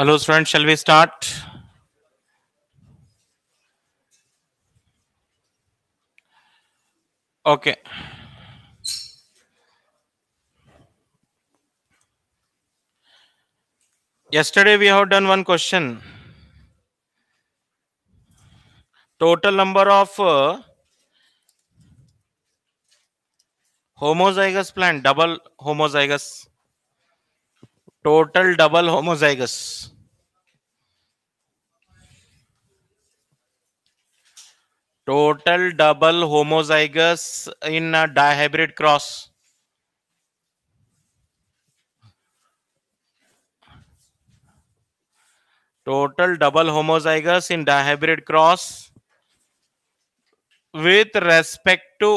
Hello, students. Shall we start? Okay. Yesterday we have done one question. Total number of uh, homozygous plant, double homozygous total double homozygous total double homozygous in dihybrid cross total double homozygous in dihybrid cross with respect to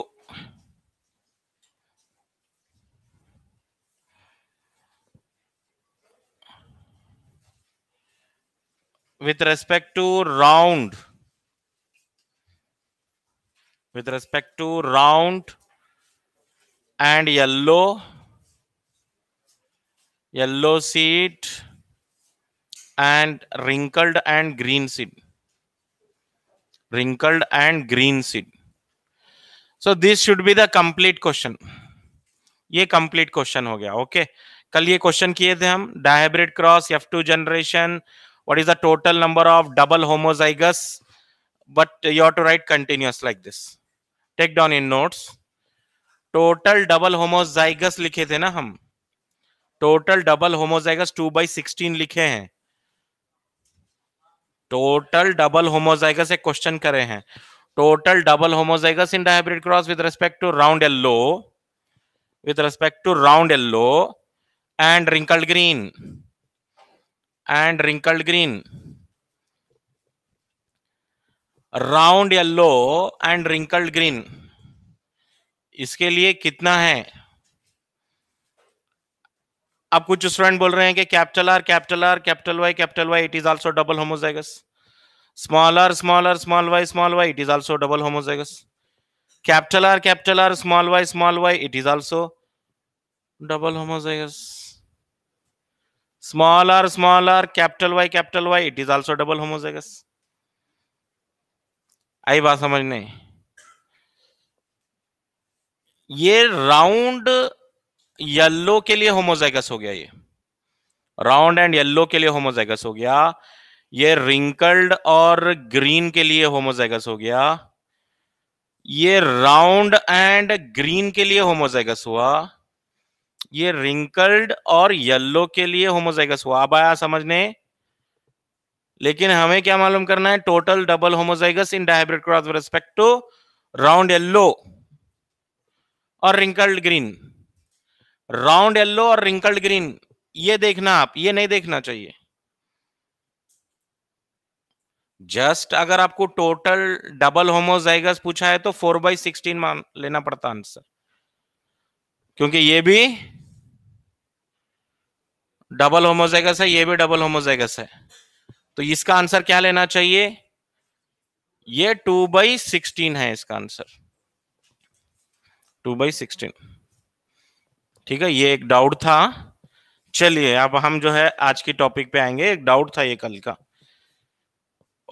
with respect to round with respect to round and yellow yellow seed and wrinkled and green seed wrinkled and green seed so this should be the complete question ये complete question हो गया okay? कल ये question किए थे हम Dihybrid cross, F two generation. what is the total number of double homozygous but you have to write continuous like this take down in notes total double homozygous लिखे थे ना हम total double homozygous two by sixteen लिखे हैं total double homozygous एक question करे हैं total double homozygous in dihybrid cross with respect to round yellow with respect to round yellow and wrinkled green and wrinkled green round yellow and wrinkled green इसके लिए कितना है अब कुछ student बोल रहे हैं कि capital R capital R capital Y capital Y it is also double homozygous small are small are small y small y it is also double homozygous capital R capital R small y small y it is also double homozygous small r small r capital y capital y it is also double homozygous आई बात समझ नहीं ये round yellow के लिए homozygous हो गया ये राउंड एंड येल्लो के लिए होमोजाइगस हो गया ये रिंकल्ड और ग्रीन के लिए होमोजाइगस हो गया ये राउंड एंड ग्रीन के लिए होमोजाइगस हुआ ये रिंकल्ड और येल्लो के लिए होमोजाइगस हुआ अब आया समझने लेकिन हमें क्या मालूम करना है total double homozygous in dihybrid cross with respect to round yellow और रिंकल्ड ग्रीन राउंड येल्लो और रिंकल्ड ग्रीन ये देखना आप ये नहीं देखना चाहिए जस्ट अगर आपको टोटल डबल होमोजाइगस पूछा है तो फोर बाई सिक्सटीन मान लेना पड़ता आंसर क्योंकि ये भी डबल होमोजेगस है ये भी डबल होमोजेगस है तो इसका आंसर क्या लेना चाहिए ये टू बाई सिक्सटीन है इसका आंसर टू बाई सिक्सटीन ठीक है ये एक डाउट था चलिए अब हम जो है आज की टॉपिक पे आएंगे एक डाउट था ये कल का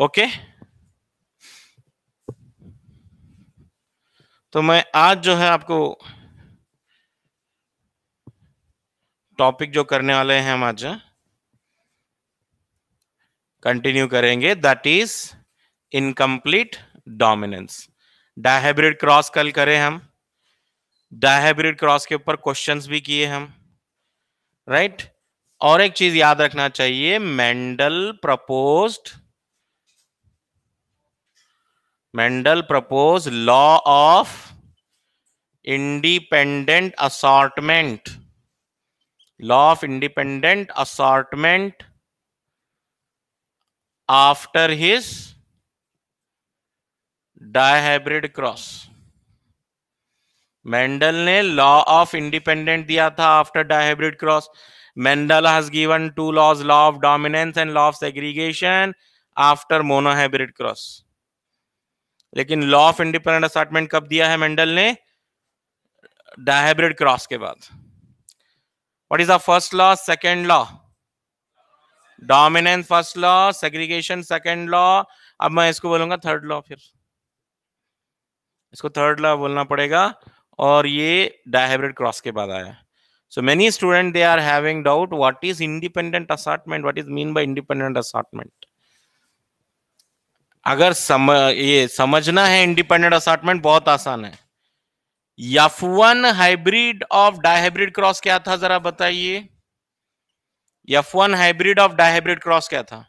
ओके तो मैं आज जो है आपको टॉपिक जो करने वाले हैं हम आज कंटिन्यू करेंगे that is incomplete dominance dihybrid cross कल करें हम डायहाइब्रिड क्रॉस के ऊपर क्वेश्चंस भी किए हम राइट right? और एक चीज याद रखना चाहिए Mendel proposed Mendel propose law of independent assortment law of independent assortment after his dihybrid cross Mendel ने लॉ ऑफ इंडिपेंडेंट दिया था after dihybrid cross Mendel has given two laws law of dominance and law of segregation after monohybrid cross लेकिन law of independent assortment कब दिया है Mendel ने dihybrid cross के बाद what is the first law second law dominance first law segregation second law अब मैं इसको बोलूंगा थर्ड लॉ फिर इसको थर्ड लॉ बोलना पड़ेगा और ये डायहाइब्रिड क्रॉस के बाद आया so many student they are having doubt what is independent assortment what is mean by independent assortment अगर सम, ये समझना है इंडिपेंडेंट असार्टमेंट बहुत आसान है one hybrid of dihybrid cross क्या था जरा बताइए F one hybrid of dihybrid cross क्या था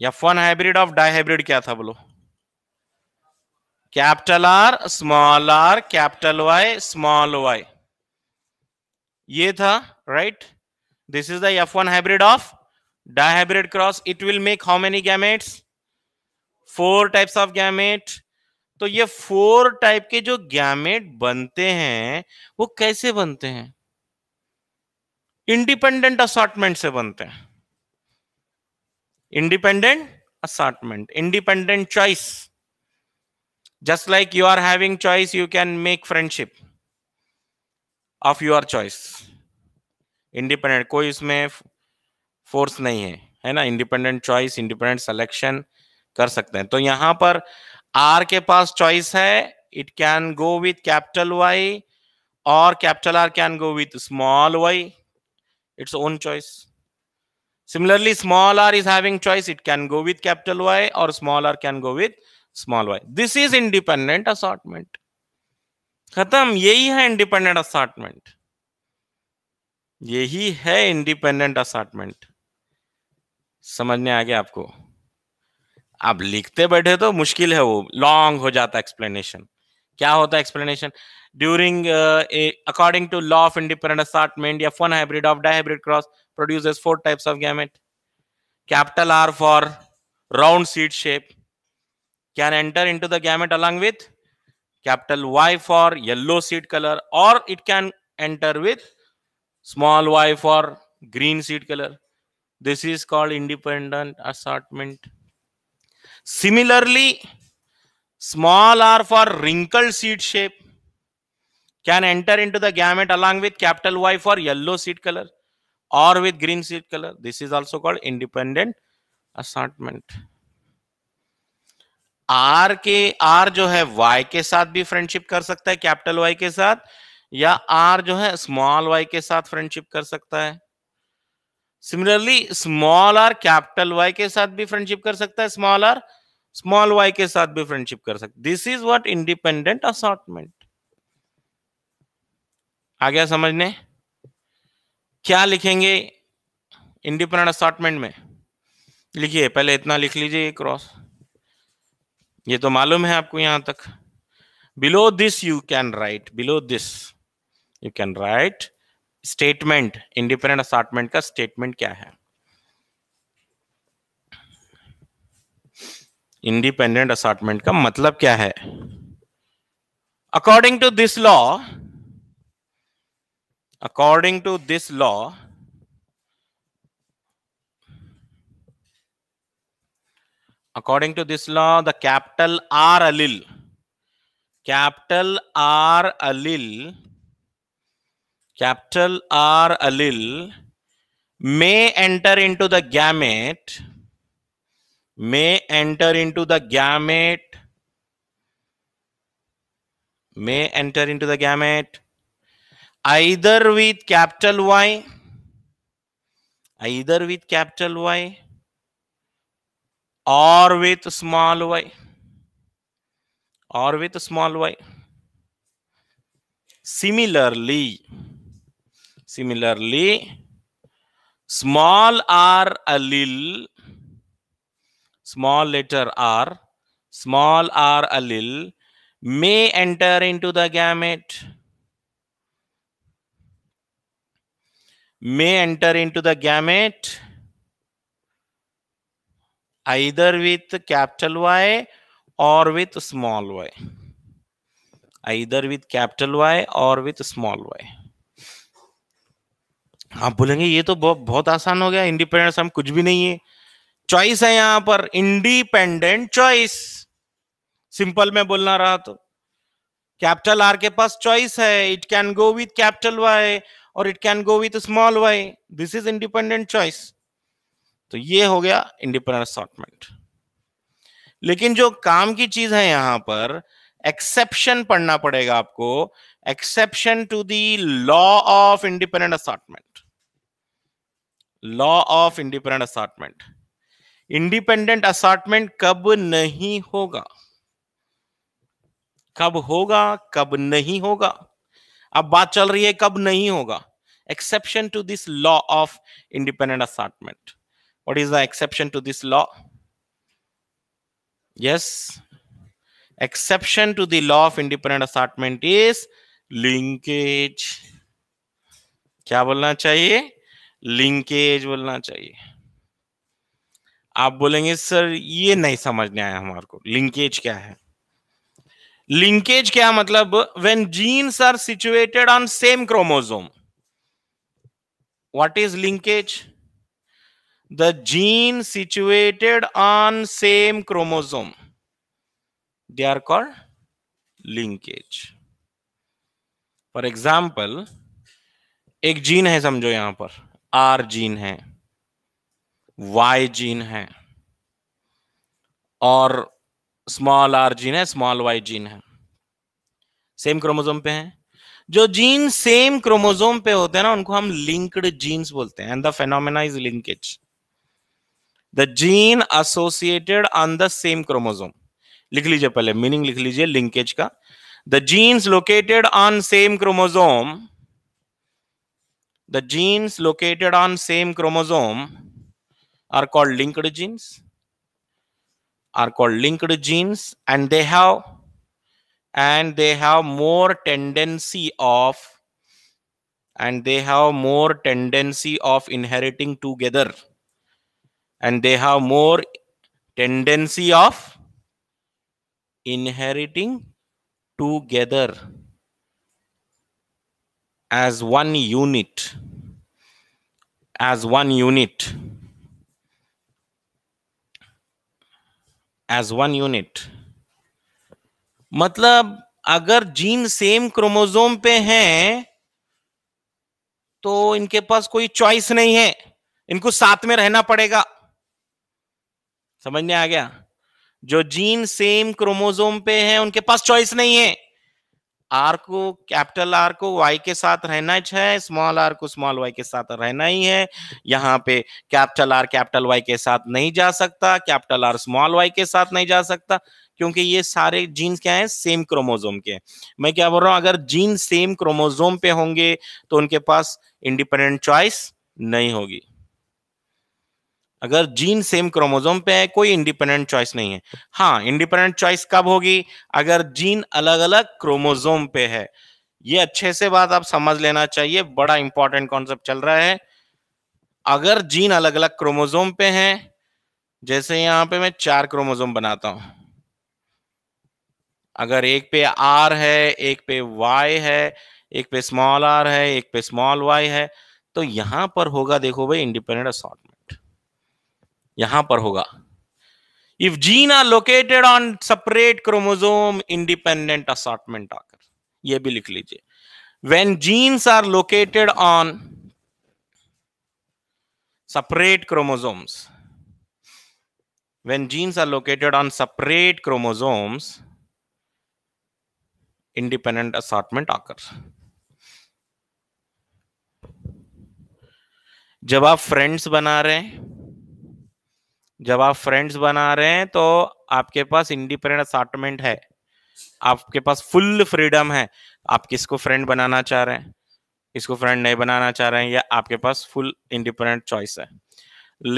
F one hybrid of dihybrid क्या था बोलो capital R small R capital Y small Y ये था right this is the one hybrid of dihybrid cross it will make how many gametes four types of gamete तो ये four type के जो gamete बनते हैं वो कैसे बनते हैं इंडिपेंडेंट असॉटमेंट से बनते हैं independent assortment independent choice just like you are having choice you can make friendship of your choice independent कोई इसमें फोर्स नहीं है है ना इंडिपेंडेंट चॉइस इंडिपेंडेंट सिलेक्शन कर सकते हैं तो यहां पर आर के पास चॉइस है it can go with capital Y और capital R can go with small Y its own choice similarly small R is having choice it can go with capital Y और small R can go with small Y this is independent assortment खत्म यही है independent assortment यही है independent assortment समझने आ गया आपको आप लिखते बैठे तो मुश्किल है वो लॉन्ग हो जाता एक्सप्लेनेशन क्या होता है explanation during according to law of independent assortment या F one hybrid of dihybrid cross produce four types of gamete capital R for round seed shape can enter into the gamete along with capital Y for yellow seed colour और it can enter with small Y for green seed colour this is called independent assortment Similarly, small r for wrinkled seed shape can enter into the gamete along with capital Y for yellow seed color or with green seed color. This is also called independent assortment. R के R jo hai Y ke sath bhi friendship kar sakta hai capital Y ke sath ya R jo hai small y ke sath friendship kar sakta hai similarly small R capital Y के साथ भी friendship कर सकता है small are small Y के साथ भी friendship कर सकता this is what independent assortment आ गया समझने क्या लिखेंगे इंडिपेंडेंट असॉटमेंट में लिखिए पहले इतना लिख लीजिए क्रॉस ये तो मालूम है आपको यहां तक below this you can write below this you can write statement independent assortment का स्टेटमेंट क्या है इंडिपेंडेंट असार्टमेंट का मतलब क्या है according to this law according to this law according to this law the capital r allele capital r allele capital R allele may enter into the gamete, may enter into the gamete, may enter into the gamete either with capital Y, either with capital Y or with small y or with small y. Similarly, Similarly, small r allele, small letter r, small r allele may enter into the gamete. May enter into the gamete either with capital Y or with small y. Either with capital Y or with small y. आप बोलेंगे ये तो बहुत बहुत आसान हो गया independence हम कुछ भी नहीं है चॉइस है यहां पर इंडिपेंडेंट चॉइस सिंपल में बोलना रहा तो कैपिटल आर के पास चॉइस है it can go with capital Y और it can go with small Y this is independent choice तो ये हो गया इंडिपेंडेंट असॉटमेंट लेकिन जो काम की चीज है यहां पर एक्सेप्शन पढ़ना पड़ेगा आपको exception to the law of independent assortment law of independent assortment independent assortment कब नहीं होगा कब होगा कब नहीं होगा अब बात चल रही है कब नहीं होगा exception to this law of independent assortment what is the exception to this law yes exception to the law of independent assortment is linkage क्या बोलना चाहिए लिंकेज बोलना चाहिए आप बोलेंगे सर ये नहीं समझ आया हमारे को लिंकेज क्या है लिंकेज क्या मतलब when genes are situated on same chromosome what is linkage the gene situated on same chromosome they are called linkage for example एक जीन है समझो यहां पर आर जीन है वाई जीन है और स्मॉल आर जीन है स्मॉल वाई जीन है सेम क्रोमोजोम पे है जो जीन सेम क्रोमोजोम पे होते हैं ना उनको हम लिंक्ड जीन्स बोलते हैं and the phenomena is linkage the gene associated on the same chromosome लिख लीजिए पहले मीनिंग लिख लीजिए लिंकेज का the genes located on same chromosome The genes located on same chromosome are called linked genes, are called linked genes, and they have and they have more tendency of and they have more tendency of inheriting together and they have more tendency of inheriting together as one unit as one unit as one unit मतलब अगर gene same chromosome पे हैं तो इनके पास कोई choice नहीं है इनको साथ में रहना पड़ेगा समझ में आ गया जो जीन सेम क्रोमोजोम पे हैं उनके पास चॉइस नहीं है आर को कैपिटल आर को वाई के साथ रहना है स्मॉल आर को स्मॉल वाई के साथ रहना ही है यहाँ पे कैपिटल आर कैपिटल वाई के साथ नहीं जा सकता कैपिटल आर स्मॉल वाई के साथ नहीं जा सकता क्योंकि ये सारे जीन्स क्या है सेम क्रोमोजोम के मैं क्या बोल रहा हूँ अगर जीन सेम क्रोमोजोम पे होंगे तो उनके पास इंडिपेंडेंट चॉइस नहीं होगी अगर जीन सेम क्रोमोजोम पे है कोई इंडिपेंडेंट चॉइस नहीं है हाँ इंडिपेंडेंट चॉइस कब होगी अगर जीन अलग अलग क्रोमोजोम पे है ये अच्छे से बात आप समझ लेना चाहिए बड़ा इंपॉर्टेंट कॉन्सेप्ट चल रहा है अगर जीन अलग अलग क्रोमोजोम पे है जैसे यहां पे मैं चार क्रोमोजोम बनाता हूं अगर एक पे आर है एक पे वाई है एक पे स्मॉल आर है एक पे स्मॉल वाई है तो यहां पर होगा देखो भाई इंडिपेंडेंट असॉर्ट यहां पर होगा if gene are located on separate chromosome independent assortment occur यह भी लिख लीजिए when genes are located on separate chromosomes when genes are located on separate chromosomes independent assortment occur जब आप फ्रेंड्स बना रहे हैं जब आप फ्रेंड्स बना रहे हैं तो आपके पास इंडिपेंडेंट असार्टमेंट है आपके पास फुल फ्रीडम है आप किसको फ्रेंड बनाना चाह रहे हैं इसको फ्रेंड नहीं बनाना चाह रहे हैं या आपके पास फुल इंडिपेंडेंट चॉइस है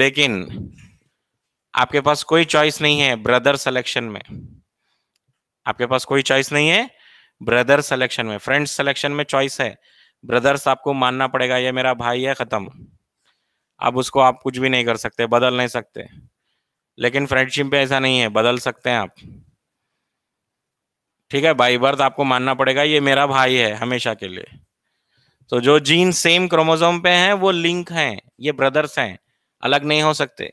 लेकिन आपके पास कोई चॉइस नहीं है ब्रदर सिलेक्शन में आपके पास कोई चॉइस नहीं है ब्रदर सिलेक्शन में फ्रेंड सिलेक्शन में चॉइस है ब्रदर्स आपको मानना पड़ेगा ये मेरा भाई है खत्म अब उसको आप कुछ भी नहीं कर सकते बदल नहीं सकते लेकिन फ्रेंडशिप पे ऐसा नहीं है बदल सकते हैं आप ठीक है बाई बर्थ आपको मानना पड़ेगा ये मेरा भाई है हमेशा के लिए तो जो जीन सेम क्रोमोजोम पे हैं वो लिंक हैं ये ब्रदर्स हैं अलग नहीं हो सकते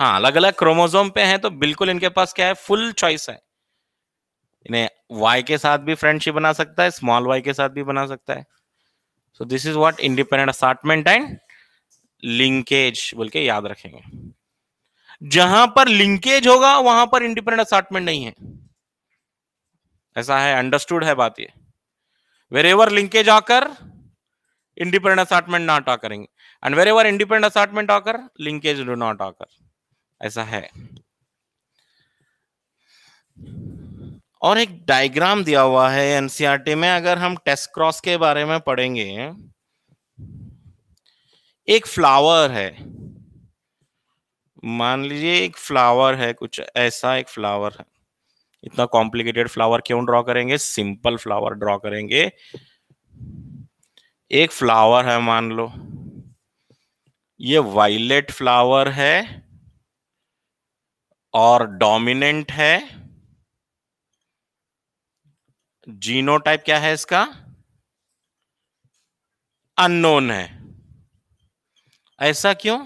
हाँ अलग अलग क्रोमोजोम पे हैं तो बिल्कुल इनके पास क्या है फुल चॉइस है इन्हें वाई के साथ भी फ्रेंडशिप बना सकता है स्मॉल वाई के साथ भी बना सकता है so this is what independent assortment and linkage बोल के याद रखेंगे जहां पर लिंकेज होगा वहां पर इंडिपेंडेंट असार्टमेंट नहीं है ऐसा है अंडरस्टूड है बात ये wherever linkage occur independent assortment not आ करेंगे and wherever independent assortment occur linkage do not occur ऐसा है और एक डायग्राम दिया हुआ है एनसीआरटी e में अगर हम टेस्ट क्रॉस के बारे में पढ़ेंगे एक फ्लावर है मान लीजिए एक फ्लावर है कुछ ऐसा एक फ्लावर है इतना कॉम्प्लिकेटेड फ्लावर क्यों ड्रॉ करेंगे सिंपल फ्लावर ड्रॉ करेंगे एक फ्लावर है मान लो ये वायलेट फ्लावर है और डोमिनेंट है जीनो टाइप क्या है इसका अननोन है ऐसा क्यों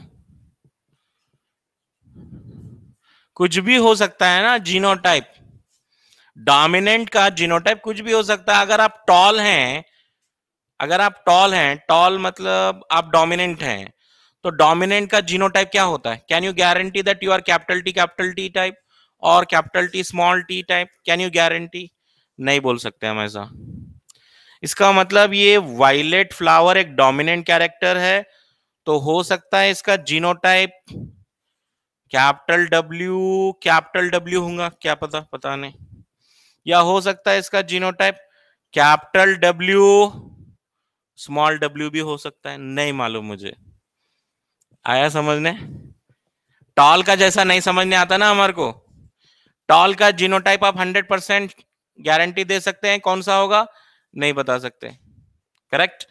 कुछ भी हो सकता है ना जीनोटाइप डोमिनेंट का जीनोटाइप कुछ भी हो सकता है अगर आप टॉल हैं अगर आप टॉल हैं टॉल मतलब आप डोमिनेंट हैं तो डोमिनेंट का जीनोटाइप क्या होता है can you guarantee that you are capital T capital T type और capital T small T type can you guarantee नहीं बोल सकते हम ऐसा इसका मतलब ये वायलेट फ्लावर एक डोमिनेंट कैरेक्टर है तो हो सकता है इसका genotype capital W capital W होगा क्या पता पता नहीं या हो सकता है इसका genotype capital W small W भी हो सकता है नहीं मालूम मुझे आया समझने टॉल का जैसा नहीं समझने आता ना हमारे को टॉल का जीनोटाइप आप हंड्रेड परसेंट गारंटी दे सकते हैं कौन सा होगा नहीं बता सकते करेक्ट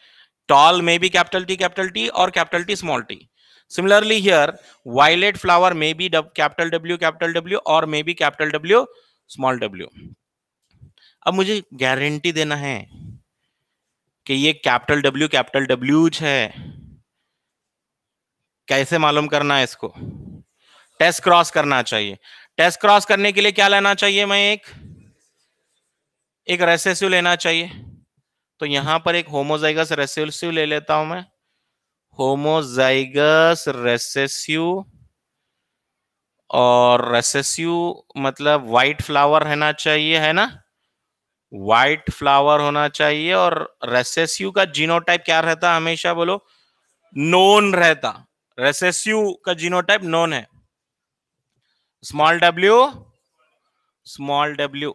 टॉल में भी कैपिटल टी कैपिटल टी और capital T small T Similarly here, violet flower may be capital W, capital W और may be capital W, small w. अब मुझे गारंटी देना है कि ये कैपिटल डब्ल्यू कैपिटल डब्ल्यूज है कैसे मालूम करना है इसको टेस्ट क्रॉस करना चाहिए टेस्ट क्रॉस करने के लिए क्या लेना चाहिए मैं एक एक रेसेसिव लेना चाहिए तो यहां पर एक होमोजाइगस रेसेसिव ले लेता हूं मैं होमोजाइगस रेसेसिव और रेसेसिव मतलब वाइट फ्लावर रहना चाहिए है ना वाइट फ्लावर होना चाहिए और रेसेसिव का जीनोटाइप क्या रहता हमेशा बोलो नोन रहता रेसेसिव का जीनोटाइप नोन है स्मॉल डब्ल्यू स्मॉल डब्ल्यू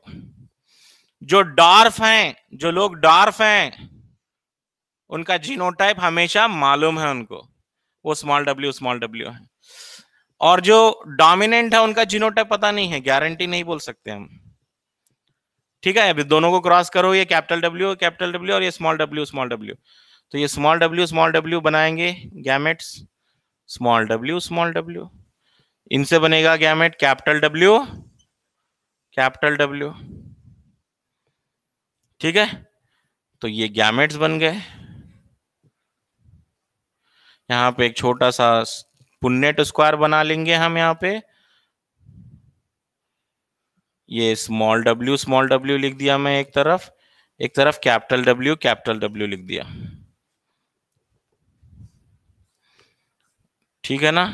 जो डार्फ हैं जो लोग डार्फ हैं उनका जीनोटाइप हमेशा मालूम है उनको वो स्मॉल डब्ल्यू स्मॉल डब्ल्यू है और जो डोमिनेंट है उनका जीनोटाइप पता नहीं है गारंटी नहीं बोल सकते हम ठीक है अभी दोनों को क्रॉस करो ये कैपिटल डब्ल्यू कैपिटल डब्ल्यू और ये स्मॉल डब्ल्यू स्मॉल डब्ल्यू तो ये स्मॉल डब्ल्यू स्मॉल डब्ल्यू बनाएंगे gametes small W small W इनसे बनेगा gamete capital W capital W ठीक है तो ये गैमेट्स बन गए यहाँ पे एक छोटा सा पुन्नेट स्क्वायर बना लेंगे हम यहाँ पे ये स्मॉल डब्ल्यू स्मॉल डब्ल्यू लिख दिया मैं एक तरफ एक तरफ कैपिटल डब्ल्यू कैपिटल डब्ल्यू लिख दिया ठीक है ना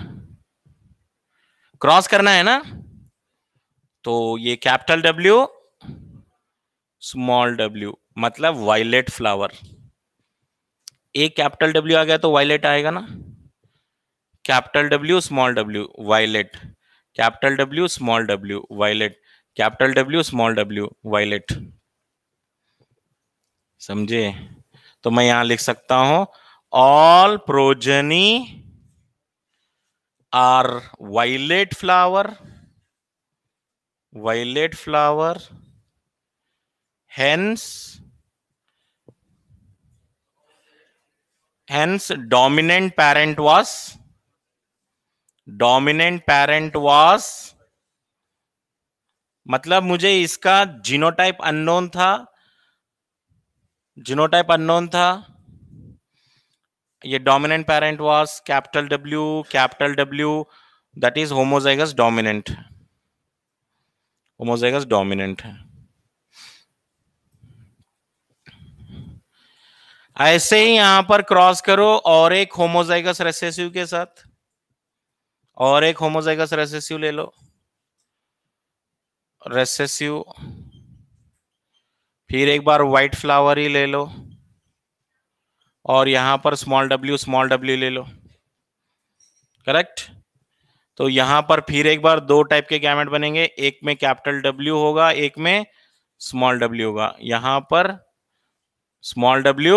क्रॉस करना है ना तो ये कैपिटल डब्ल्यू स्मॉल डब्ल्यू मतलब violet flower a capital W आ गया तो वायलेट आएगा ना capital W small W violet capital W small W violet capital W small W violet समझे तो मैं यहां लिख सकता हूं all progeny are violet flower violet flower hence hence dominant parent was dominant parent was मतलब मुझे इसका जीनोटाइप अननोन था जीनोटाइप अननोन था ये dominant parent was capital W capital W that is homozygous dominant homozygous dominant है ऐसे ही यहां पर क्रॉस करो और एक होमोजाइगस रेसेसिव के साथ और एक होमोजाइगस रेसेसिव ले लो रेसेसिव फिर एक बार व्हाइट फ्लावर ही ले लो और यहां पर स्मॉल डब्ल्यू स्मॉल डब्ल्यू ले लो करेक्ट तो यहां पर फिर एक बार दो टाइप के गैमेट बनेंगे एक में कैपिटल डब्ल्यू होगा एक में स्मॉल डब्ल्यू होगा यहां पर स्मॉल डब्ल्यू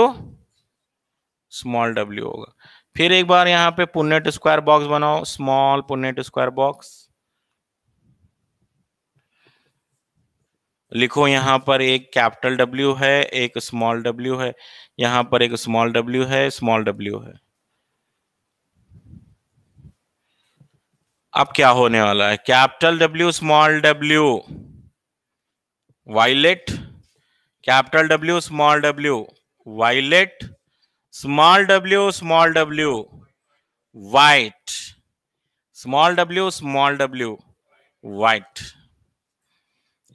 स्मॉल डब्ल्यू होगा फिर एक बार यहां पे पुनेट स्क्वायर बॉक्स बनाओ स्मॉल पुनेट स्क्वायर बॉक्स लिखो यहां पर एक कैपिटल डब्ल्यू है एक स्मॉल डब्ल्यू है यहां पर एक स्मॉल डब्ल्यू है स्मॉल डब्ल्यू है अब क्या होने वाला है capital W small W violet capital W small W violet small W small W white small W small W white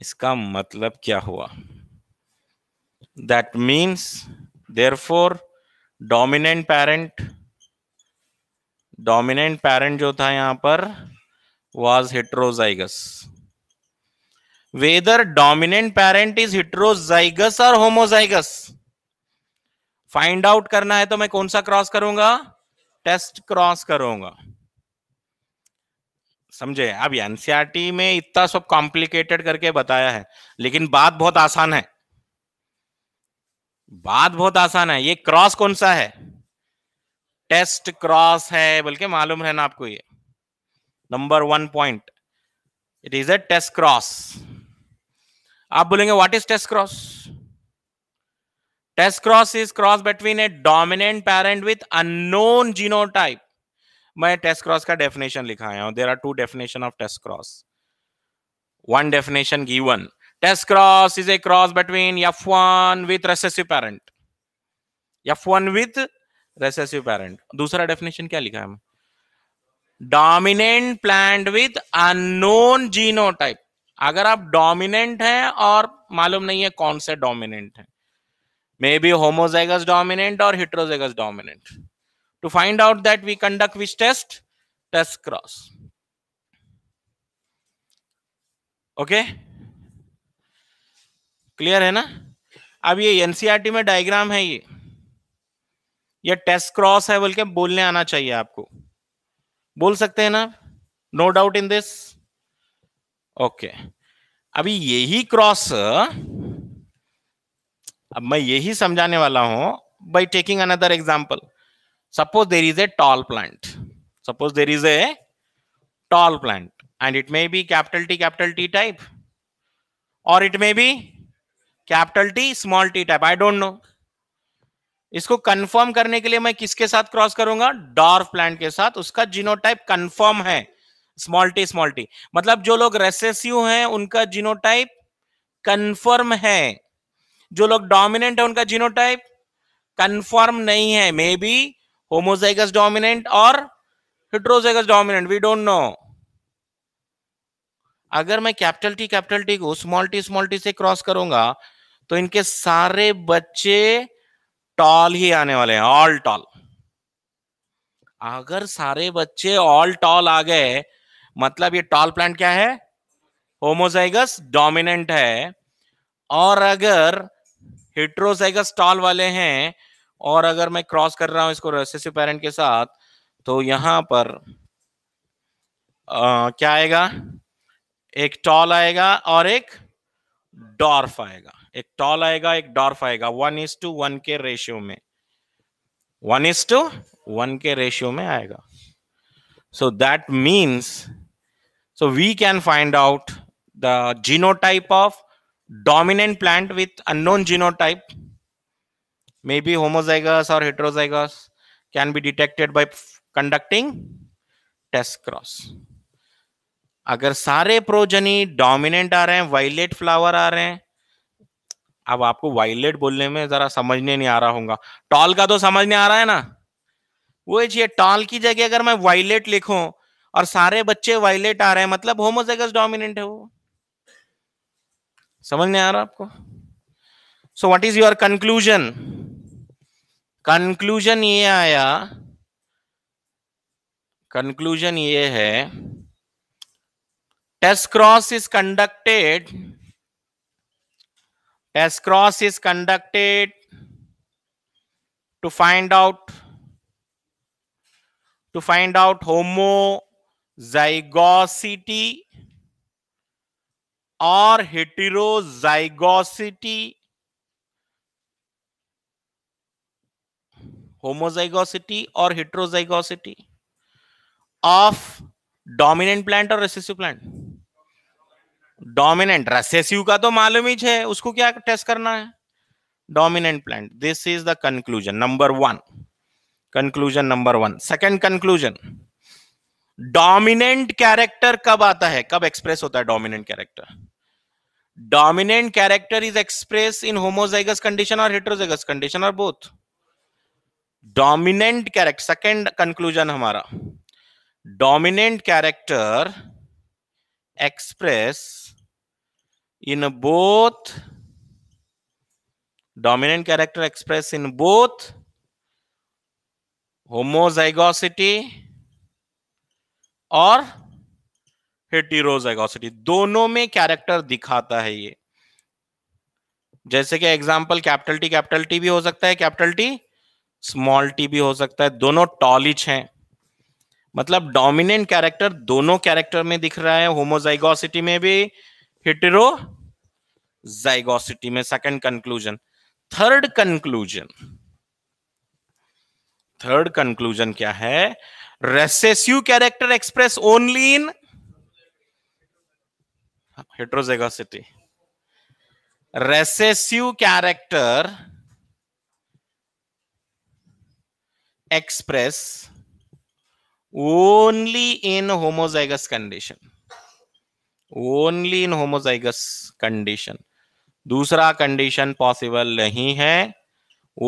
इसका मतलब क्या हुआ that means therefore dominant parent dominant parent जो था यहां पर was heterozygous whether dominant parent is heterozygous or homozygous find out करना है तो मैं कौन सा क्रॉस करूंगा टेस्ट क्रॉस करूंगा समझे अब एनसीआरटी e में इतना सब कॉम्प्लिकेटेड करके बताया है लेकिन बात बहुत आसान है बात बहुत आसान है ये क्रॉस कौन सा है टेस्ट क्रॉस है बल्कि मालूम रहना आपको ये number one point it is a test cross आप बोलेंगे what is test cross test cross is cross between a dominant parent with unknown genotype मैं टेस्ट क्रॉस का डेफिनेशन लिखा हूं there are two definition of test cross one definition given test cross is a cross between F one with recessive parent F one with recessive parent दूसरा definition क्या लिखा है dominant plant with unknown genotype अगर आप dominant हैं और मालूम नहीं है कौन से डोमिनेंट हैं मे बी होमोजेगस डोमिनेंट और heterozygous dominant to find out that we conduct which test test cross okay clear है ना अब ये एनसीईआरटी e में डायग्राम है ये ये टेस्ट क्रॉस है बोल के बोलने आना चाहिए आपको बोल सकते हैं ना no doubt in this okay अभी यही क्रॉस अब मैं यही समझाने वाला हूं by taking another example suppose there is a tall plant suppose there is a tall plant and it may be capital T capital T type और it may be capital T small T type I don't know इसको confirm करने के लिए मैं किसके साथ cross करूंगा dwarf plant के साथ उसका जीनोटाइप कंफर्म है स्मॉल टी स्मॉल टी मतलब जो लोग रेसेसिव हैं उनका जीनोटाइप कंफर्म है जो लोग डोमिनेंट है उनका जीनोटाइप कंफर्म नहीं है मे बी होमोजाइगस डोमिनेंट और heterozygous dominant we don't know अगर मैं कैपिटल टी कैपिटल टी को स्मॉल टी स्मॉल टी से क्रॉस करूंगा तो इनके सारे बच्चे टॉल ही आने वाले हैं ऑल टॉल अगर सारे बच्चे ऑल टॉल आ गए मतलब ये टॉल प्लांट क्या है होमोजाइगस डोमिनेंट है और अगर हिट्रोजाइगस टॉल वाले हैं और अगर मैं क्रॉस कर रहा हूं इसको रेसेसिव पेरेंट के साथ तो यहां पर आ, क्या आएगा एक टॉल आएगा और एक डॉर्फ आएगा एक टॉल आएगा एक डॉर्फ आएगा वन इज टू वन के रेशियो में वन इज टू वन के रेशियो में आएगा so that means So we can find out the genotype of dominant plant with unknown genotype. Maybe homozygous or heterozygous can be detected by conducting test cross अगर सारे progeny dominant आ रहे हैं violet flower आ रहे हैं अब आपको violet बोलने में जरा समझने नहीं आ रहा होगा टॉल का तो समझ नहीं आ रहा है ना वो चाहिए टॉल की जगह अगर मैं वायलेट लिखूं और सारे बच्चे वायलेट आ रहे हैं मतलब होमोजेगस डोमिनेंट है वो समझ नहीं आ रहा आपको so what is your conclusion conclusion ये आया कंक्लूजन ये है test cross is conducted test cross is conducted to find out to find out homozygosity और हेटेरोजाइगोसिटी होमोजाइगोसिटी और हेट्रोजाइगोसिटी ऑफ डोमिनेंट प्लांट और रेसेसिव प्लांट डोमिनेंट रेसेसिव का तो मालूम ही है उसको क्या टेस्ट करना है dominant plant this is the conclusion number one conclusion number one second conclusion dominant character कब आता है कब एक्सप्रेस होता है dominant character dominant character is express in homozygous condition और हेट्रोजाइगस कंडीशन और both dominant character second conclusion हमारा dominant character express in both dominant character express in both homozygosity और हेटीरोजाइगोसिटी दोनों में कैरेक्टर दिखाता है ये जैसे कि example capital T capital T भी हो सकता है कैपिटल टी स्मॉल टी भी हो सकता है दोनों टॉलिच हैं मतलब डोमिनेंट कैरेक्टर दोनों कैरेक्टर में दिख रहा है होमोजाइगोसिटी में भी हिटेरो जाइगोसिटी में second conclusion third conclusion third conclusion क्या है recessive character express only in heterozygosity recessive character express only in homozygous condition only in homozygous condition दूसरा कंडीशन पॉसिबल नहीं है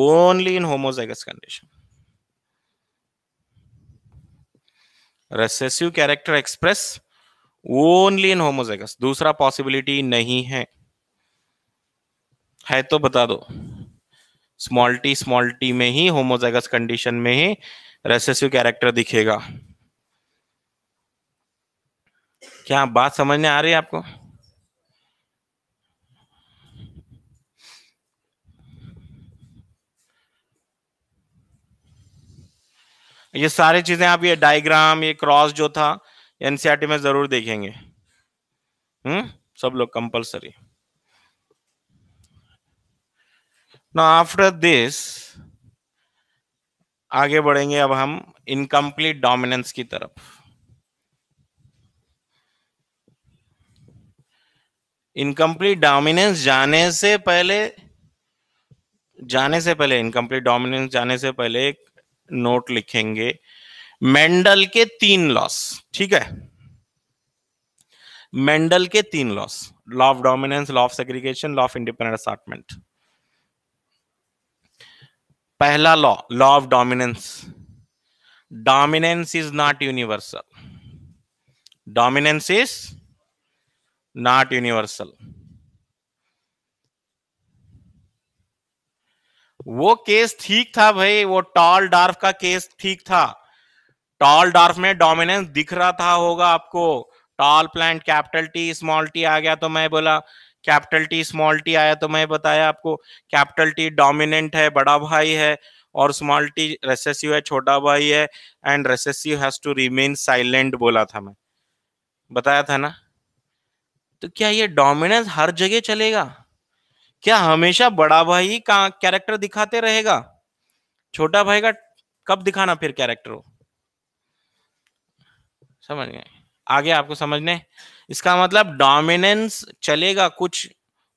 only in homozygous condition recessive character express only in homozygous दूसरा possibility नहीं है है तो बता दो स्मॉल टी स्मॉल टी में ही होमोजेगस कंडीशन में ही रेसेसिव कैरेक्टर दिखेगा क्या बात समझ में आ रही है आपको ये सारी चीजें आप ये डायग्राम ये क्रॉस जो था एनसीआरटी e में जरूर देखेंगे हम्म सब लोग कंपलसरी ना आफ्टर दिस आगे बढ़ेंगे अब हम इनकम्प्लीट डोमिनेंस की तरफ इनकम्प्लीट डोमिनेंस जाने से पहले जाने से पहले इनकम्प्लीट डोमिनेंस जाने से पहले एक नोट लिखेंगे मेंडल के तीन लॉस ठीक है मेंडल के तीन laws law of dominance law of segregation law of independent assortment पहला law law of dominance dominance is not universal dominance is not universal वो केस ठीक था भाई वो टॉल डार्फ का केस ठीक था टॉल डार्फ में डोमिनेंस दिख रहा था होगा आपको tall plant capital T small T आ गया तो मैं बोला कैपिटल टी स्मॉल टी आया तो मैं बताया आपको कैपिटल टी डोमिनेंट है बड़ा भाई है और स्मॉल टी रेसेसिव है छोटा भाई है and recessive has to remain silent बोला था मैं बताया था ना तो क्या ये डोमिनेंस हर जगह चलेगा क्या हमेशा बड़ा भाई का कैरेक्टर दिखाते रहेगा छोटा भाई का कब दिखाना फिर कैरेक्टर हो समझ गए आगे आपको समझने इसका मतलब डोमिनेंस चलेगा कुछ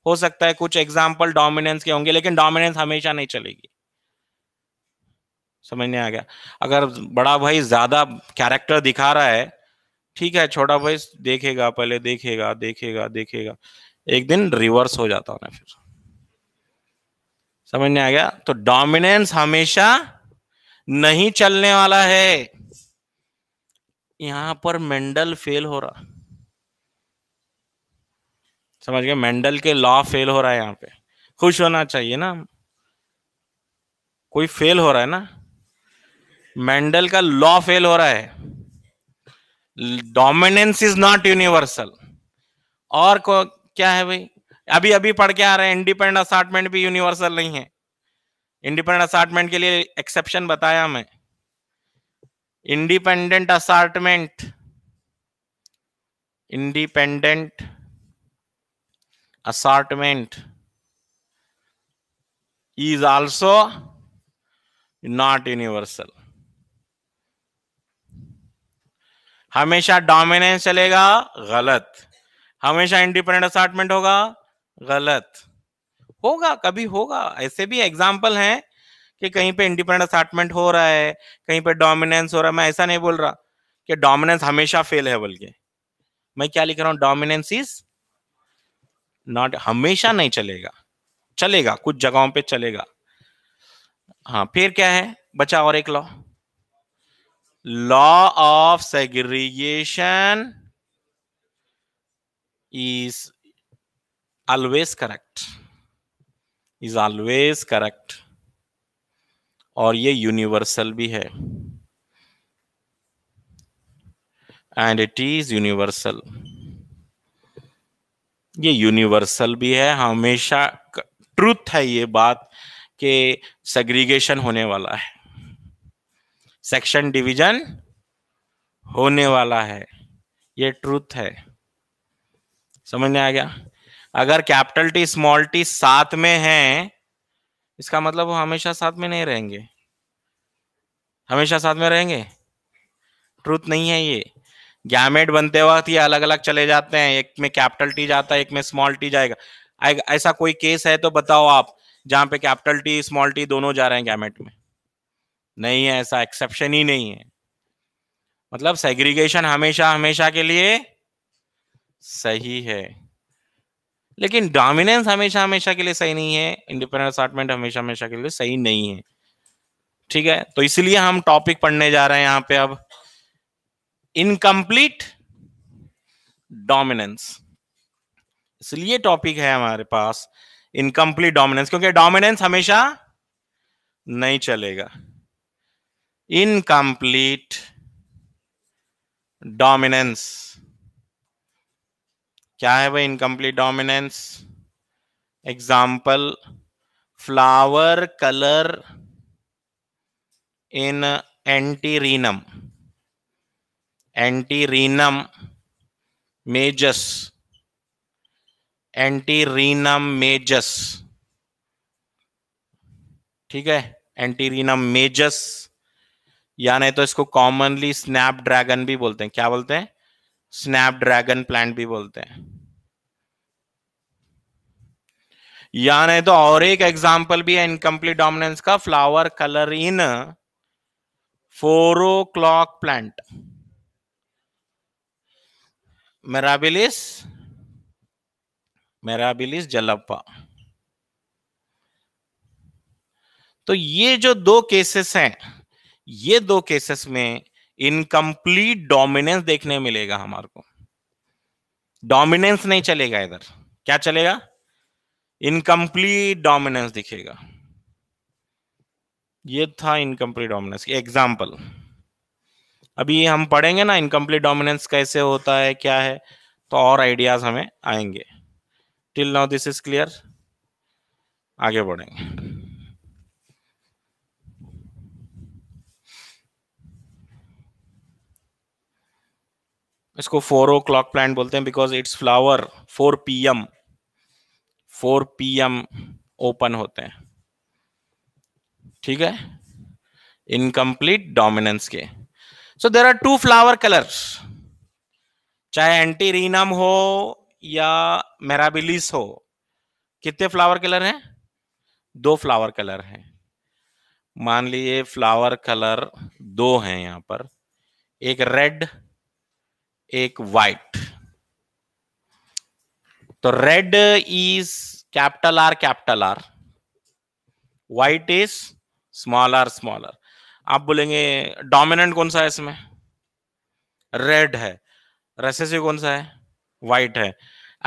हो सकता है कुछ एग्जाम्पल डोमिनेंस के होंगे लेकिन डोमिनेंस हमेशा नहीं चलेगी समझ नहीं आ गया अगर बड़ा भाई ज्यादा कैरेक्टर दिखा रहा है ठीक है छोटा भाई देखेगा पहले देखेगा देखेगा देखेगा एक दिन रिवर्स हो जाता है फिर समझ नहीं आ गया तो डोमिनेंस हमेशा नहीं चलने वाला है यहां पर मेंडल फेल हो रहा समझ गए मेंडल के लॉ फेल हो रहा है यहां पे खुश होना चाहिए ना कोई फेल हो रहा है ना मेंडल का लॉ फेल हो रहा है डोमिनेंस इज नॉट यूनिवर्सल और को क्या है भाई अभी अभी पढ़ के आ रहे हैं इंडिपेंडेंट असार्टमेंट भी यूनिवर्सल नहीं है इंडिपेंडेंट असार्टमेंट के लिए एक्सेप्शन बताया मैं independent assortment independent assortment is also not universal हमेशा डोमिनेंस चलेगा गलत हमेशा इंडिपेंडेंट असार्टमेंट होगा गलत होगा कभी होगा ऐसे भी एग्जाम्पल हैं कि कहीं पे इंडिपेंडेंट असार्टमेंट हो रहा है कहीं पे डोमिनेंस हो रहा है मैं ऐसा नहीं बोल रहा कि डोमिनेंस हमेशा फेल है बल्कि मैं क्या लिख रहा हूं डोमिनेंस इज नॉट हमेशा नहीं चलेगा चलेगा कुछ जगहों पे चलेगा हाँ फिर क्या है बचा और एक law law of segregation is always correct is always correct और ये यूनिवर्सल भी है एंड इट इज यूनिवर्सल ये यूनिवर्सल भी है हमेशा ट्रूथ है ये बात के सेग्रीगेशन होने वाला है सेक्शन डिवीजन होने वाला है ये ट्रूथ है समझ में आ गया अगर कैपिटल टी स्मॉल टी साथ में है इसका मतलब वो हमेशा साथ में नहीं रहेंगे हमेशा साथ में रहेंगे ट्रूथ नहीं है ये गैमेट बनते वक्त ये अलग अलग चले जाते हैं एक में कैपिटल टी जाता है एक में स्मॉल टी जाएगा ऐसा कोई केस है तो बताओ आप जहां पे कैपिटल टी स्मॉल टी दोनों जा रहे हैं गैमेट में नहीं है ऐसा एक्सेप्शन ही नहीं है मतलब सेग्रीगेशन हमेशा हमेशा के लिए सही है लेकिन डोमिनेंस हमेशा हमेशा के लिए सही नहीं है इंडिपेंडेंट असार्टमेंट हमेशा हमेशा के लिए सही नहीं है ठीक है तो इसलिए हम टॉपिक पढ़ने जा रहे हैं यहां पे अब इनकम्प्लीट डोमिनेंस इसलिए टॉपिक है हमारे पास इनकम्प्लीट डोमिनेंस क्योंकि डोमिनेंस हमेशा नहीं चलेगा इनकम्प्लीट डोमिनेंस क्या है वह incomplete dominance example flower colour in antirrhinum antirrhinum majus antirrhinum majus ठीक है एंटीरिनम मेजस या नहीं तो इसको कॉमनली स्नैपड्रैगन भी बोलते हैं क्या बोलते हैं स्नैपड्रैगन प्लांट भी बोलते हैं या नहीं तो और एक एग्जाम्पल भी है इनकम्प्लीट डोमिनेंस का flower colour in four o'clock plant मेराबिलिस मेराबिलिस जलप्पा तो ये जो दो केसेस हैं ये दो केसेस में इनकम्प्लीट डोमिनेंस देखने मिलेगा हमारे को डोमिनेंस नहीं चलेगा इधर क्या चलेगा इनकम्प्लीट डोमिनेंस दिखेगा ये था इनकम्प्लीट डोमिनेंस एग्जाम्पल अभी हम पढ़ेंगे ना इनकम्प्लीट डोमिनेंस कैसे होता है क्या है तो और आइडियाज हमें आएंगे till now this is clear आगे बढ़ेंगे इसको फोर ओ क्लॉक प्लांट बोलते हैं because it's flower four P एम फोर पी एम ओपन होते हैं ठीक है इनकम्प्लीट डोमिनेंस के so there are two flower colours चाहे एंटी रीनम हो या मेराबिलिस हो कितने फ्लावर कलर हैं दो फ्लावर कलर हैं मान लिए फ्लावर कलर दो हैं यहां पर एक रेड एक वाइट तो red is capital R capital R white is small are small R आप बोलेंगे डोमिनेंट कौन सा है इसमें रेड है रेसेसिव कौन सा है वाइट है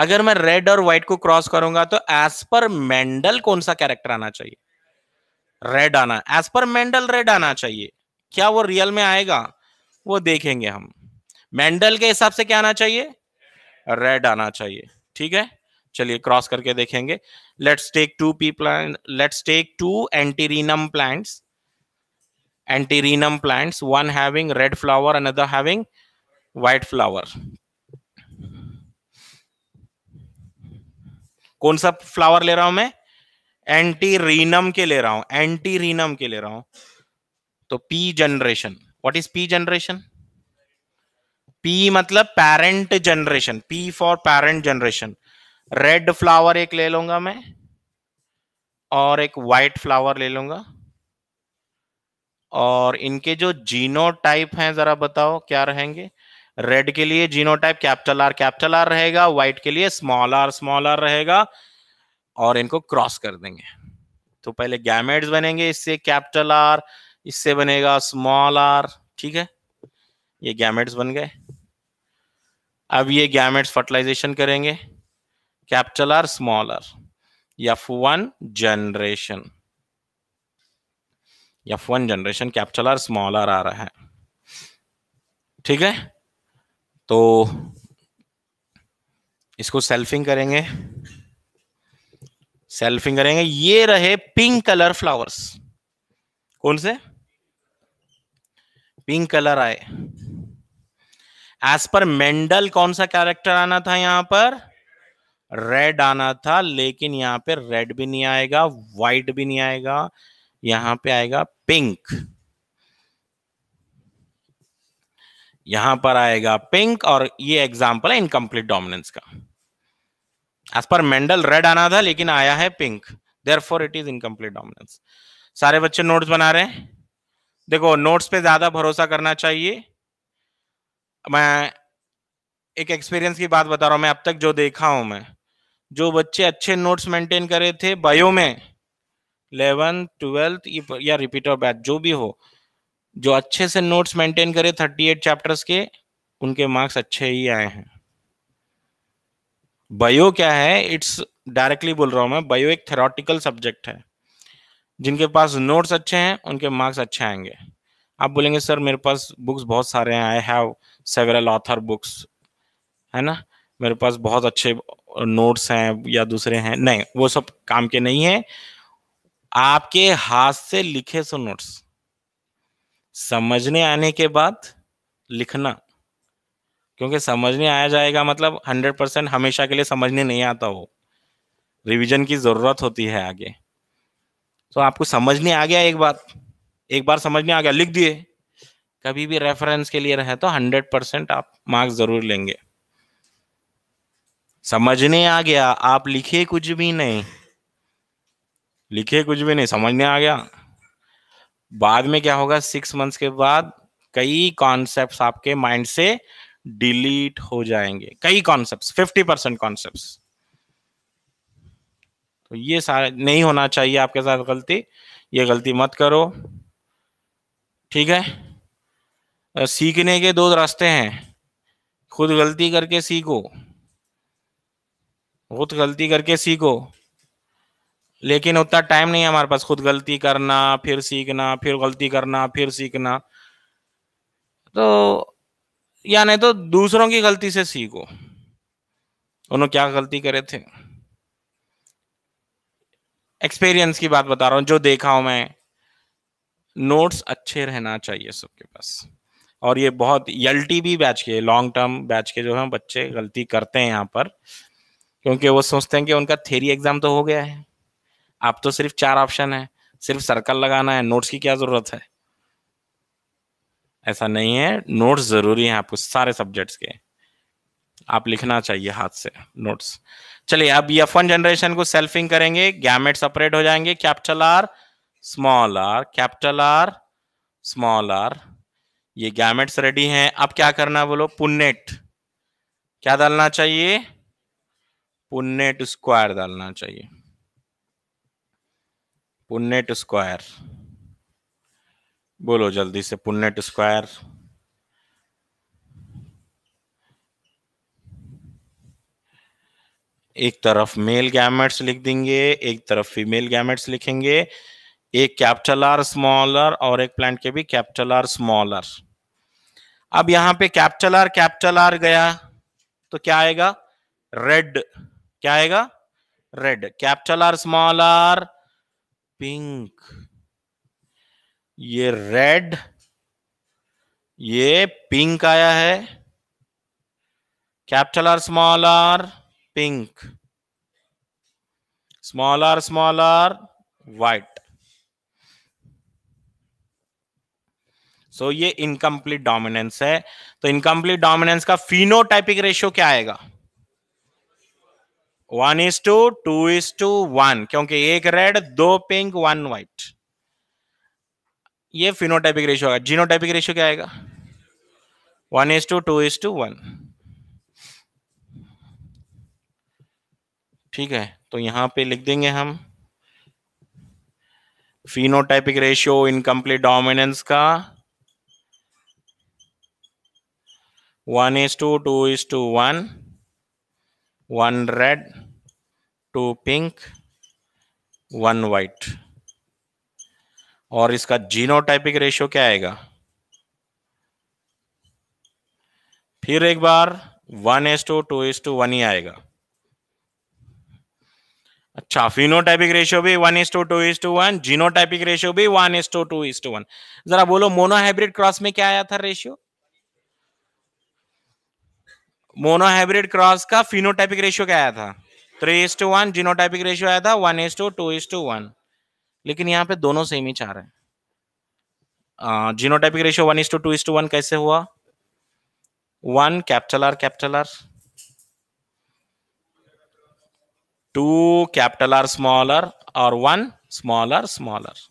अगर मैं रेड और व्हाइट को क्रॉस करूंगा तो एज पर मेंडल कौन सा कैरेक्टर आना चाहिए रेड आना एज पर मेंडल रेड आना चाहिए क्या वो रियल में आएगा वो देखेंगे हम मेंडल के हिसाब से क्या आना चाहिए रेड आना चाहिए ठीक है चलिए क्रॉस करके देखेंगे let's take two P plant let's take two antirrhinum plants antirrhinum plants one having red flower another having white flower कौन सा फ्लावर ले रहा हूं मैं एंटीरिनम के ले रहा हूं एंटीरिनम के ले रहा हूं तो P generation what is P generation P मतलब parent generation P for parent generation red flower एक ले लूंगा मैं और एक वाइट फ्लावर ले लूंगा और इनके जो जीनो टाइप है जरा बताओ क्या रहेंगे रेड के लिए genotype capital R capital R रहेगा व्हाइट के लिए स्मॉल आर स्मॉल आर रहेगा और इनको क्रॉस कर देंगे तो पहले गैमेट्स बनेंगे इससे कैपिटल आर इससे बनेगा स्मॉल आर ठीक है ये गैमेट्स बन गए अब ये गैमेट्स फर्टिलाइजेशन करेंगे capital R small R F one generation F one generation capital R small R आ रहा है ठीक है तो इसको सेल्फिंग करेंगे सेल्फिंग करेंगे ये रहे पिंक कलर फ्लावर्स कौन से पिंक कलर आए एज पर मेंडल कौन सा कैरेक्टर आना था यहां पर रेड आना था लेकिन यहां पे रेड भी नहीं आएगा व्हाइट भी नहीं आएगा यहां पे आएगा पिंक यहां पर आएगा पिंक और ये एग्जाम्पल है इनकम्प्लीट डोमिनेंस का एज पर मेंडल रेड आना था लेकिन आया है pink therefore it is incomplete dominance सारे बच्चे नोट्स बना रहे हैं देखो नोट्स पे ज्यादा भरोसा करना चाहिए मैं एक एक्सपीरियंस की बात बता रहा हूँ मैं अब तक जो देखा हूँ मैं जो बच्चे अच्छे नोट्स मेंटेन कर रहे थे बायो में इलेवेंथ ट्वेल्थ या रिपीट रिपीटर बैच जो भी हो जो अच्छे से नोट्स मेंटेन करे थर्टी एट चैप्टर्स के उनके मार्क्स अच्छे ही आए हैं बायो क्या है इट्स डायरेक्टली बोल रहा हूँ मैं बायो एक थेरोटिकल सब्जेक्ट है जिनके पास नोट्स अच्छे हैं उनके मार्क्स अच्छे आएंगे आप बोलेंगे सर मेरे पास बुक्स बहुत सारे हैं I have several author books है ना मेरे पास बहुत अच्छे नोट्स हैं या दूसरे हैं नहीं वो सब काम के नहीं है आपके हाथ से लिखे सो नोट्स समझने आने के बाद लिखना क्योंकि समझने आया जाएगा मतलब हंड्रेड परसेंट हमेशा के लिए समझने नहीं आता हो रिवीजन की ज़रूरत होती है आगे तो आपको समझने आ गया एक बात एक बार समझने आ गया लिख दिए कभी भी रेफरेंस के लिए रहे तो हंड्रेड परसेंट आप मार्क्स जरूर लेंगे समझने आ गया आप लिखे कुछ भी नहीं लिखे कुछ भी नहीं समझने आ गया बाद में क्या होगा सिक्स मंथ्स के बाद कई कॉन्सेप्ट आपके माइंड से डिलीट हो जाएंगे कई कॉन्सेप्ट फिफ्टी परसेंट कॉन्सेप्ट तो ये सारे नहीं होना चाहिए आपके साथ गलती ये गलती मत करो ठीक है सीखने के दो रास्ते हैं खुद गलती करके सीखो खुद गलती करके सीखो लेकिन उतना टाइम नहीं है हमारे पास खुद गलती करना फिर सीखना फिर गलती करना फिर सीखना तो या नहीं तो दूसरों की गलती से सीखो उन्होंने क्या गलती करे थे एक्सपीरियंस की बात बता रहा हूँ जो देखा हूं मैं नोट्स अच्छे रहना चाहिए सबके पास और ये बहुत एल भी बैच के लॉन्ग टर्म बैच के जो है बच्चे गलती करते हैं यहाँ पर क्योंकि वो सोचते हैं कि उनका थेरी एग्जाम तो हो गया है आप तो सिर्फ चार ऑप्शन है सिर्फ सर्कल लगाना है नोट्स की क्या जरूरत है ऐसा नहीं है नोट्स जरूरी है आपको सारे सब्जेक्ट्स के आप लिखना चाहिए हाथ से नोट्स चलिए अब एफ वन जनरेशन को सेल्फिंग करेंगे गैमेट सेपरेट हो जाएंगे capital R small R capital R small R ये गैमेट्स रेडी हैं अब क्या करना बोलो पुन्नेट क्या डालना चाहिए पुन्नेट स्क्वायर डालना चाहिए पुन्नेट स्क्वायर बोलो जल्दी से पुन्नेट स्क्वायर एक तरफ मेल गैमेट्स लिख देंगे एक तरफ फीमेल गैमेट्स लिखेंगे एक कैपिटल आर स्मॉलर और एक प्लांट के भी कैपिटल आर स्मॉलर अब यहां पे कैपिटल आर कैपिटल आर गया तो क्या आएगा रेड क्या आएगा red capital R small R pink ये रेड ये पिंक आया है capital R small R pink small are small R white so so, ये इनकम्प्लीट डोमिनेंस है तो इनकम्प्लीट डोमिनेंस का फिनोटाइपिक रेशियो क्या आएगा one is to two is to one क्योंकि एक रेड दो पिंक वन व्हाइट ये फिनोटाइपिक रेशियो आएगा जीनोटाइपिक रेशियो क्या आएगा one is to two is to one ठीक है तो यहां पे लिख देंगे हम फिनोटाइपिक रेशियो इनकम्प्लीट डोमिनेंस का 1 is to 2 is to 1 1 red 2 pink 1 white और इसका जीनोटाइपिक रेशियो क्या आएगा फिर एक बार one is to two is to one ही आएगा अच्छा फिनोटाइपिक रेशियो भी one is to two is to one genotypic ratio भी one is to two is to one जरा बोलो मोनोहाइब्रिड क्रॉस में क्या आया था रेशियो मोनोहाइब्रिड क्रॉस का फिनोटाइपिक रेशियो क्या आया था three is to one genotypic ratio आया था one is to two is to one लेकिन यहाँ पे दोनों सेम ही चार है genotypic ratio one is to two is to one कैसे हुआ one capital R capital R two capital R small R और one small R small R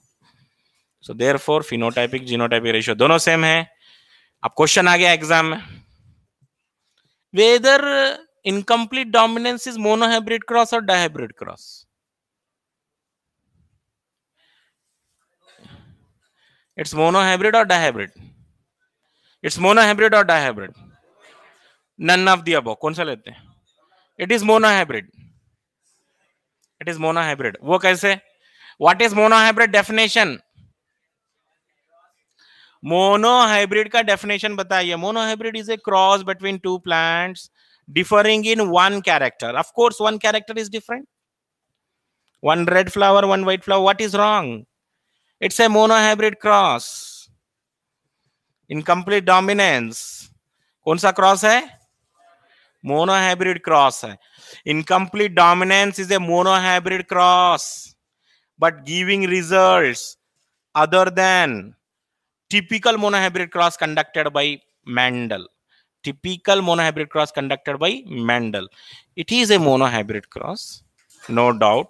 so therefore phenotypic genotypic ratio दोनों सेम है अब क्वेश्चन आ गया एग्जाम में whether incomplete dominance is monohybrid cross or dihybrid cross. It's monohybrid or dihybrid? It's monohybrid or dihybrid? None of the above. kaun sa lete हैं? It is monohybrid. It is monohybrid. wo kaise What is monohybrid definition? मोनोहाइब्रिड का definition बताइए monohybrid is a cross between two plants differing in one character of course one character is different one red flower one white flower what is wrong it's a monohybrid cross incomplete dominance कौन सा cross है monohybrid cross है incomplete dominance is a monohybrid cross but giving results other than typical monohybrid cross conducted by Mandel. Typical monohybrid cross conducted by Mandel. It is a monohybrid cross, no doubt.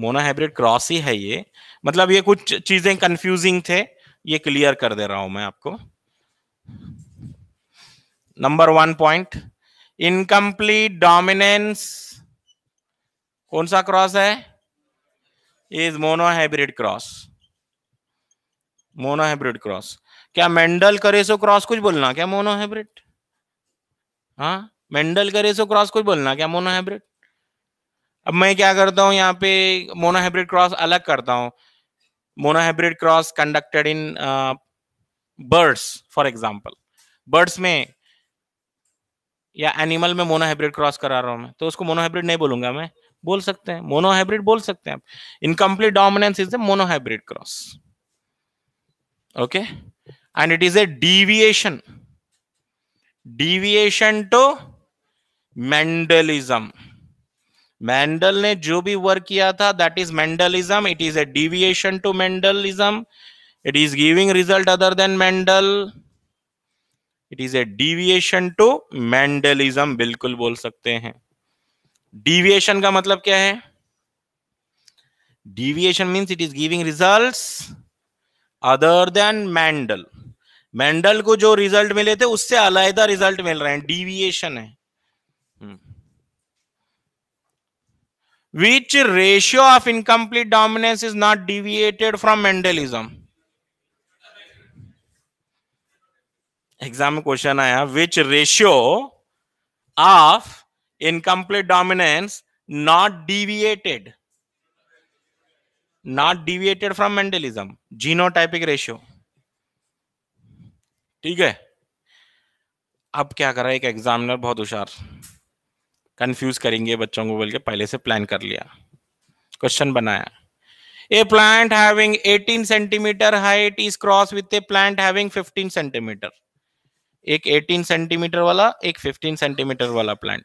Monohybrid cross ही है ये मतलब ये कुछ चीजें confusing थे ये clear कर दे रहा हूं मैं आपको number one point incomplete dominance कौन सा क्रॉस है is monohybrid cross monohybrid cross क्या मेंडल करेसो क्रॉस कुछ बोलना क्या मोनो हाइब्रिड हाँ मेंडल करेसो क्रॉस कुछ बोलना क्या मोनो हाइब्रिड अब मैं क्या करता हूँ यहाँ पे मोनो हाइब्रिड क्रॉस अलग करता हूँ monohybrid cross conducted in birds for example birds में या एनिमल में मोनो हाइब्रिड क्रॉस करा रहा हूँ मैं तो उसको मोनो हाइब्रिड नहीं बोलूंगा मैं बोल सकते हैं मोनो हाइब्रिड बोल सकते हैं आप incomplete dominance is the monohybrid cross okay and it is a deviation deviation to Mendelism Mendel ने जो भी वर्क किया था that is Mendelism it is a deviation to Mendelism it is giving result other than Mendel it is a deviation to Mendelism बिल्कुल बोल सकते हैं deviation का मतलब क्या है deviation means it is giving results other than Mendel Mendel को जो रिजल्ट मिले थे उससे अलायदा रिजल्ट मिल रहे हैं डिविएशन है which ratio of incomplete dominance is not deviated from Mendelism exam में क्वेश्चन आया which ratio of incomplete dominance not deviated not deviated from Mendelism genotypic ratio ठीक है अब क्या कर रहा है एक एग्जामिनर बहुत होशियार कंफ्यूज करेंगे बच्चों को बोल के पहले से प्लान कर लिया क्वेश्चन बनाया a plant having 18 centimetre height is cross with a plant having 15 centimetre एक 18 सेंटीमीटर वाला एक 15 सेंटीमीटर वाला plant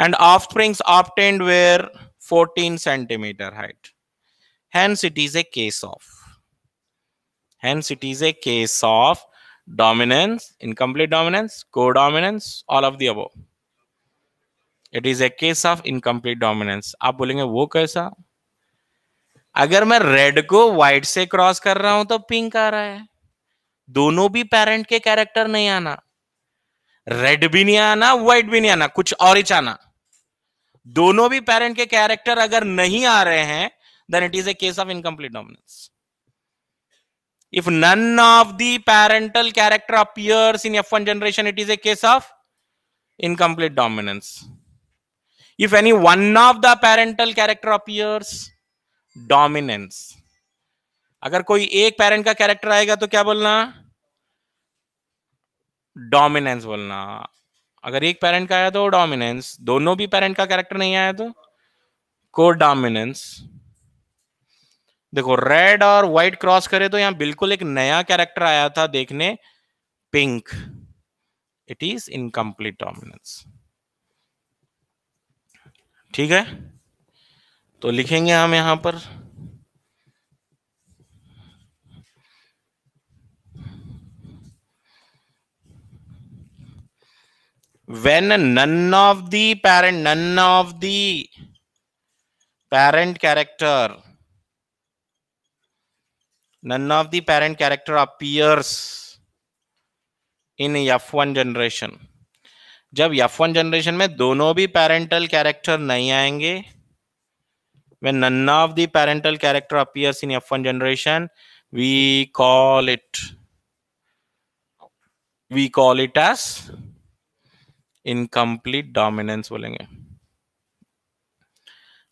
and offsprings obtained where 14 centimetre height hence it is a case of hence it is a case of dominance incomplete dominance codominance all of the above it is a case of incomplete dominance आप बोलेंगे वो कैसा अगर मैं red को white से cross कर रहा हूं तो पिंक आ रहा है दोनों भी पेरेंट के कैरेक्टर नहीं आना रेड भी नहीं आना व्हाइट भी नहीं आना कुछ और ही चाहना दोनों भी पेरेंट के कैरेक्टर अगर नहीं आ रहे हैं then it is a case of incomplete dominance if none of the parental character appears in f1 generation it is a case of incomplete dominance if any one of the parental character appears dominance अगर कोई एक parent का character आएगा तो क्या बोलना dominance बोलना अगर एक पेरेंट का आया तो डोमिनेंस दोनों भी पेरेंट का कैरेक्टर नहीं आया तो को डोमिनेंस देखो रेड और व्हाइट क्रॉस करे तो यहां बिल्कुल एक नया कैरेक्टर आया था देखने pink it is incomplete dominance ठीक है तो लिखेंगे हम यहां पर when none of the parent none of the parent character none of the parent character appears in F1 generation. जब F1 जनरेशन में दोनों भी पेरेंटल कैरेक्टर नहीं आएंगे when none of the parental character appears in F1 generation, we call it we call it as incomplete dominance.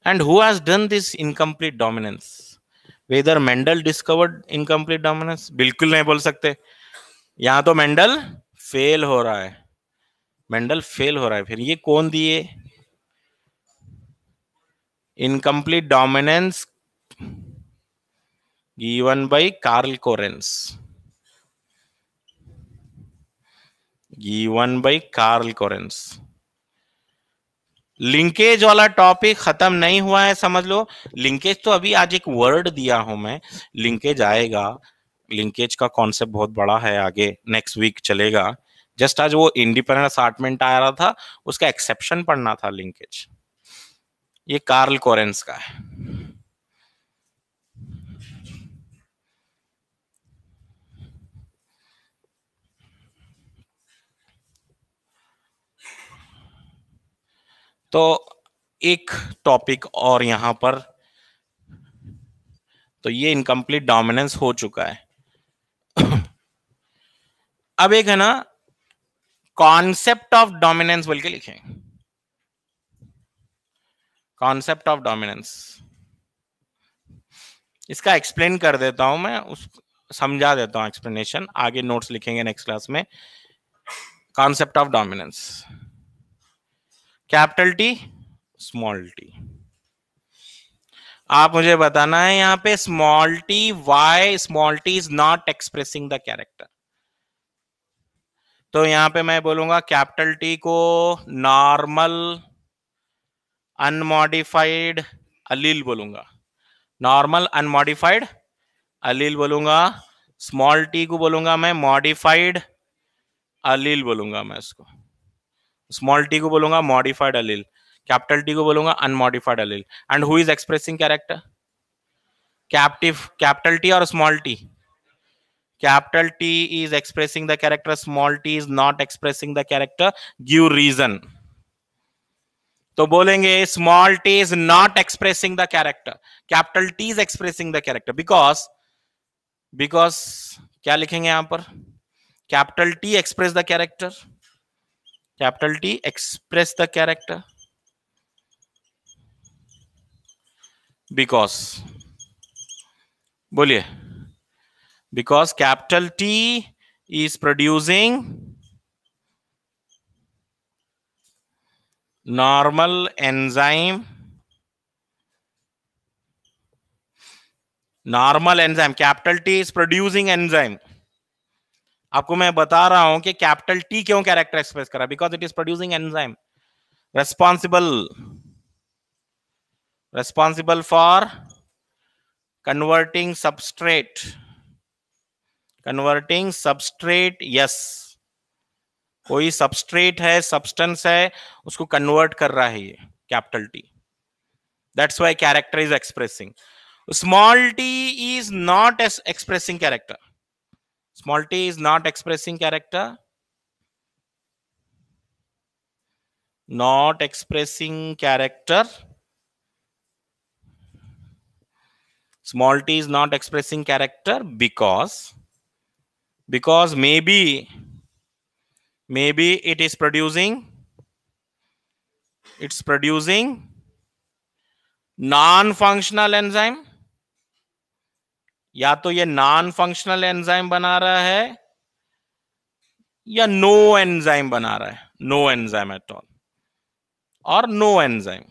And who has done this incomplete dominance? Whether Mendel discovered incomplete dominance बिल्कुल नहीं बोल सकते यहां तो Mendel fail हो रहा है Mendel fail हो रहा है फिर ये कौन दिए incomplete dominance given by Karl Correns given by Karl Correns linkage वाला टॉपिक खत्म नहीं हुआ है समझ लो लिंकेज तो अभी आज एक वर्ड दिया हूं मैं लिंकेज आएगा लिंकेज का कॉन्सेप्ट बहुत बड़ा है आगे नेक्स्ट वीक चलेगा जस्ट आज वो इंडिपेंडेंट असार्टमेंट आ रहा था उसका एक्सेप्शन पढ़ना था लिंकेज ये कार्ल कोरेंस का है तो एक टॉपिक और यहां पर तो ये इनकम्प्लीट डोमिनेंस हो चुका है अब एक है ना कॉन्सेप्ट ऑफ डोमिनेंस बोल के लिखें कॉन्सेप्ट ऑफ डोमिनेंस इसका एक्सप्लेन कर देता हूं मैं उस समझा देता हूं एक्सप्लेनेशन आगे नोट्स लिखेंगे नेक्स्ट क्लास में concept of dominance capital T small T आप मुझे बताना है यहाँ पे small T why small T is not expressing the character तो यहां पे मैं बोलूंगा कैपिटल टी को नॉर्मल अनमॉडिफाइड अलील बोलूंगा नॉर्मल अनमॉडिफाइड अलील बोलूंगा स्मॉल टी को बोलूंगा मैं मॉडिफाइड अलील बोलूंगा मैं इसको स्मॉल टी को बोलूंगा मॉडिफाइड अलील कैपिटल टी को बोलूंगा unmodified allele and who is expressing character captive capital T और small T capital T is expressing the character small T is not expressing the character give reason तो बोलेंगे small T is not expressing the character capital T is expressing the character because because क्या लिखेंगे यहां पर capital T express the character capital T express the character because बोलिए because capital T is producing normal enzyme normal enzyme capital T is producing enzyme आपको मैं बता रहा हूं कि कैपिटल टी क्यों कैरेक्टर एक्सप्रेस करा because it is producing enzyme responsible responsible for converting substrate converting substrate yes कोई substrate है सब्सटेंस है उसको कन्वर्ट कर रहा है ये capital T that's why character is expressing small T is not as expressing character Small t is not expressing character. Not expressing character. Small t is not expressing character because because maybe maybe it is producing it's producing non-functional enzyme या तो ये non functional enzyme बना रहा है या no enzyme बना रहा है नो एंजाइम एट ऑल और नो एंजाइम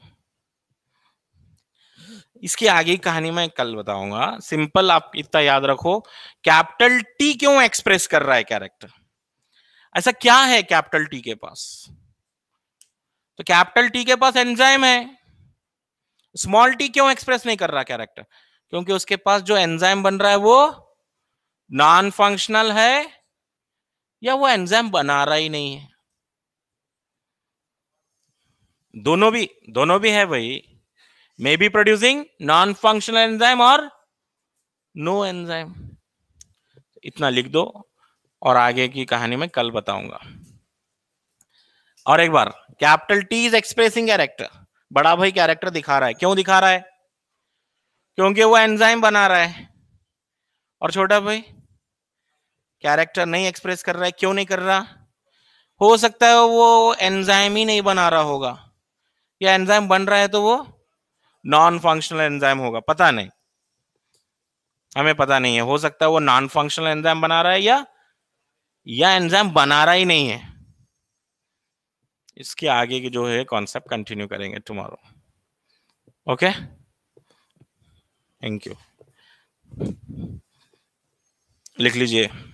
इसकी आगे कहानी मैं कल बताऊंगा सिंपल आप इतना याद रखो कैपिटल टी क्यों एक्सप्रेस कर रहा है कैरेक्टर ऐसा क्या है कैपिटल टी के पास तो कैपिटल टी के पास एंजाइम है स्मॉल टी क्यों एक्सप्रेस नहीं कर रहा कैरेक्टर क्योंकि उसके पास जो एंजाइम बन रहा है वो नॉन फंक्शनल है या वो एंजाइम बना रहा ही नहीं है दोनों भी दोनों भी है भाई may be producing non functional enzyme और नो एंजाइम इतना लिख दो और आगे की कहानी में कल बताऊंगा और एक बार capital T is expressing character बड़ा भाई कैरेक्टर दिखा रहा है क्यों दिखा रहा है क्योंकि वो एंजाइम बना रहा है और छोटा भाई कैरेक्टर नहीं एक्सप्रेस कर रहा है क्यों नहीं कर रहा हो सकता है वो एंजाइम ही नहीं बना रहा होगा या एंजाइम बन रहा है तो वो नॉन फंक्शनल एंजाइम होगा पता नहीं हमें पता नहीं है हो सकता है वो नॉन फंक्शनल एंजाइम बना रहा है या या एंजाइम बना रहा ही नहीं है इसके आगे की जो है कॉन्सेप्ट कंटिन्यू करेंगे tomorrow okay okay? Thank you लिख लीजिए